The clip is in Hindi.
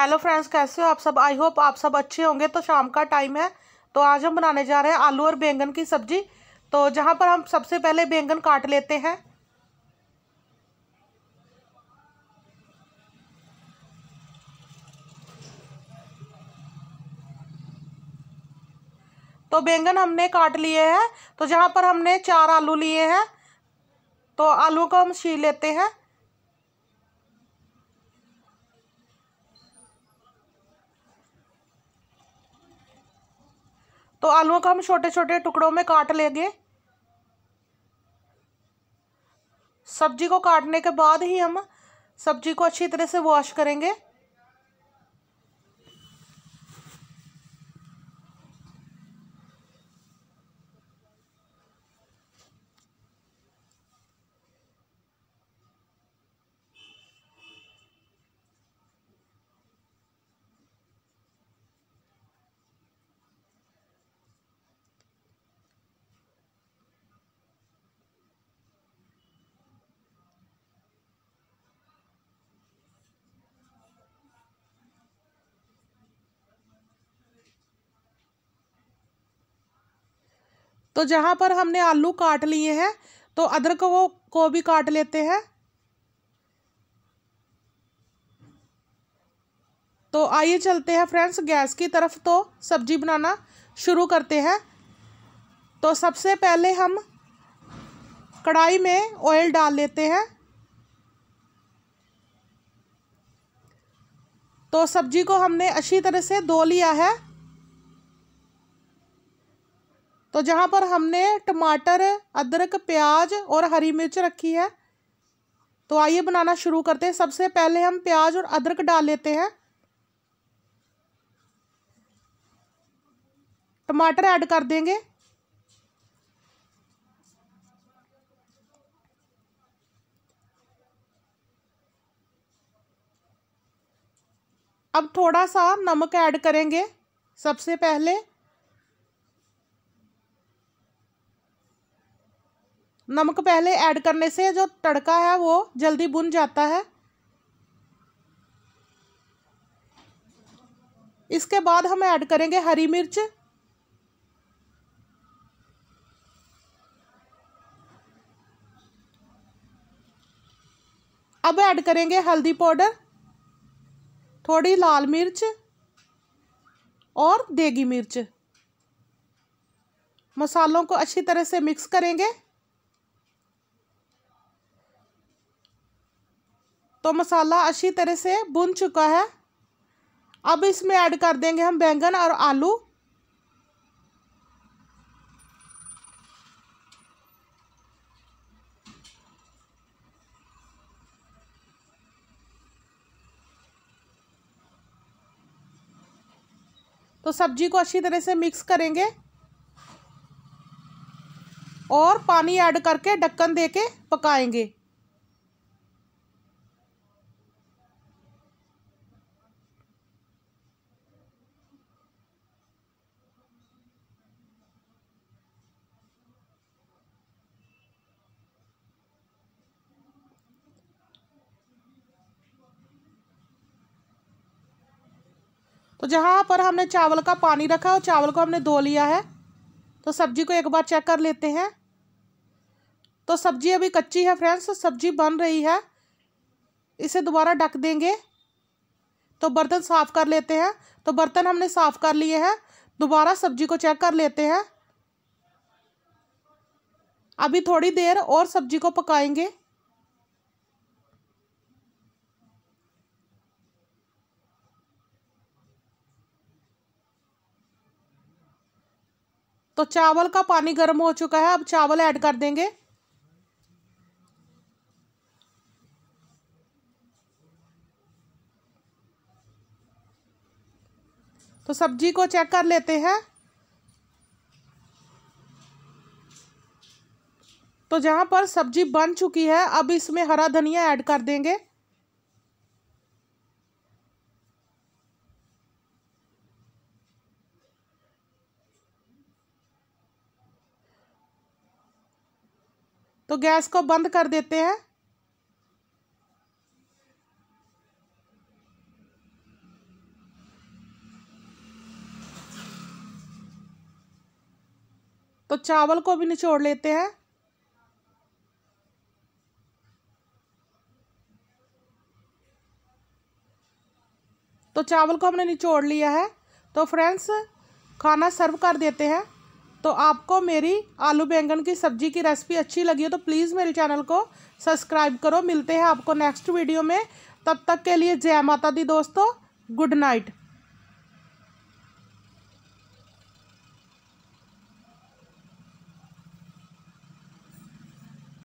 हेलो फ्रेंड्स कैसे हो आप सब आई होप आप सब अच्छे होंगे तो शाम का टाइम है तो आज हम बनाने जा रहे हैं आलू और बैंगन की सब्ज़ी तो जहाँ पर हम सबसे पहले बैंगन काट लेते हैं तो बैंगन हमने काट लिए हैं तो जहाँ पर हमने चार आलू लिए हैं तो आलू को हम छी लेते हैं तो आलुओं को हम छोटे छोटे टुकड़ों में काट लेंगे सब्जी को काटने के बाद ही हम सब्जी को अच्छी तरह से वॉश करेंगे तो जहाँ पर हमने आलू काट लिए हैं तो अदरक वो को भी काट लेते हैं तो आइए चलते हैं फ्रेंड्स गैस की तरफ तो सब्जी बनाना शुरू करते हैं तो सबसे पहले हम कढ़ाई में ऑयल डाल लेते हैं तो सब्जी को हमने अच्छी तरह से धो लिया है तो जहाँ पर हमने टमाटर अदरक प्याज और हरी मिर्च रखी है तो आइए बनाना शुरू करते हैं सबसे पहले हम प्याज और अदरक डाल लेते हैं टमाटर ऐड कर देंगे अब थोड़ा सा नमक ऐड करेंगे सबसे पहले नमक पहले ऐड करने से जो तड़का है वो जल्दी बुन जाता है इसके बाद हम ऐड करेंगे हरी मिर्च अब ऐड करेंगे हल्दी पाउडर थोड़ी लाल मिर्च और देगी मिर्च मसालों को अच्छी तरह से मिक्स करेंगे तो मसाला अच्छी तरह से बुन चुका है अब इसमें ऐड कर देंगे हम बैंगन और आलू तो सब्जी को अच्छी तरह से मिक्स करेंगे और पानी ऐड करके ढक्कन देके पकाएंगे तो जहाँ पर हमने चावल का पानी रखा और चावल को हमने धो लिया है तो सब्जी को एक बार चेक कर लेते हैं तो सब्जी अभी कच्ची है फ्रेंड्स सब्जी बन रही है इसे दोबारा ढक देंगे तो बर्तन साफ़ कर लेते हैं तो बर्तन हमने साफ़ कर लिए हैं दोबारा सब्जी को चेक कर लेते हैं अभी थोड़ी देर और सब्जी को पकाएंगे तो चावल का पानी गर्म हो चुका है अब चावल ऐड कर देंगे तो सब्जी को चेक कर लेते हैं तो जहां पर सब्जी बन चुकी है अब इसमें हरा धनिया ऐड कर देंगे तो गैस को बंद कर देते हैं तो चावल को भी निचोड़ लेते हैं तो चावल को हमने निचोड़ लिया है तो फ्रेंड्स खाना सर्व कर देते हैं तो आपको मेरी आलू बैंगन की सब्ज़ी की रेसिपी अच्छी लगी हो तो प्लीज़ मेरे चैनल को सब्सक्राइब करो मिलते हैं आपको नेक्स्ट वीडियो में तब तक के लिए जय माता दी दोस्तों गुड नाइट